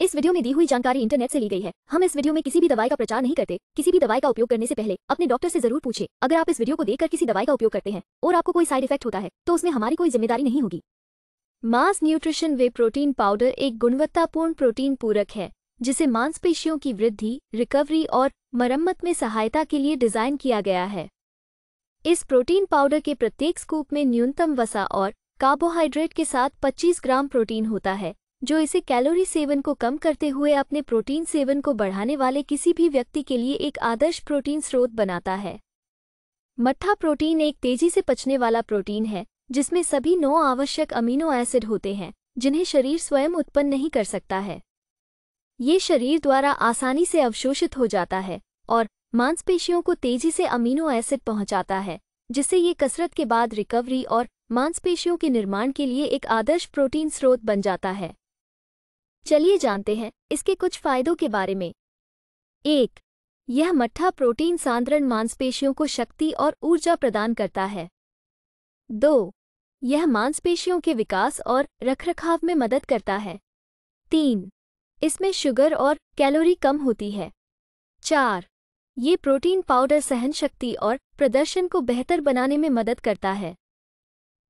इस वीडियो में दी हुई जानकारी इंटरनेट से ली गई है हम इस वीडियो में किसी भी दवाई का प्रचार नहीं करते किसी भी दवाई का उपयोग करने से पहले अपने डॉक्टर से जरूर पूछे अगर आप इस वीडियो को देखकर किसी दवाई का उपयोग करते हैं और आपको कोई साइड इफेक्ट होता है तो उसमें हमारी कोई जिम्मेदारी नहीं होगी मांस न्यूट्रिशन वे प्रोटीन पाउडर एक गुणवत्तापूर्ण प्रोटीन पूरक है जिसे मांसपेशियों की वृद्धि रिकवरी और मरम्मत में सहायता के लिए डिजाइन किया गया है इस प्रोटीन पाउडर के प्रत्येक स्कूप में न्यूनतम वसा और कार्बोहाइड्रेट के साथ 25 ग्राम प्रोटीन होता है जो इसे कैलोरी सेवन को कम करते हुए अपने प्रोटीन सेवन को बढ़ाने वाले किसी भी व्यक्ति के लिए एक आदर्श प्रोटीन स्रोत बनाता है मट्ठा प्रोटीन एक तेजी से पचने वाला प्रोटीन है जिसमें सभी नौ आवश्यक अमीनो एसिड होते हैं जिन्हें शरीर स्वयं उत्पन्न नहीं कर सकता है ये शरीर द्वारा आसानी से अवशोषित हो जाता है और मांसपेशियों को तेजी से अमीनो एसिड पहुंचाता है जिससे ये कसरत के बाद रिकवरी और मांसपेशियों के निर्माण के लिए एक आदर्श प्रोटीन स्रोत बन जाता है चलिए जानते हैं इसके कुछ फायदों के बारे में एक यह मट्ठा प्रोटीन सांद्रण मांसपेशियों को शक्ति और ऊर्जा प्रदान करता है दो यह मांसपेशियों के विकास और रखरखाव में मदद करता है तीन इसमें शुगर और कैलोरी कम होती है चार ये प्रोटीन पाउडर सहन शक्ति और प्रदर्शन को बेहतर बनाने में मदद करता है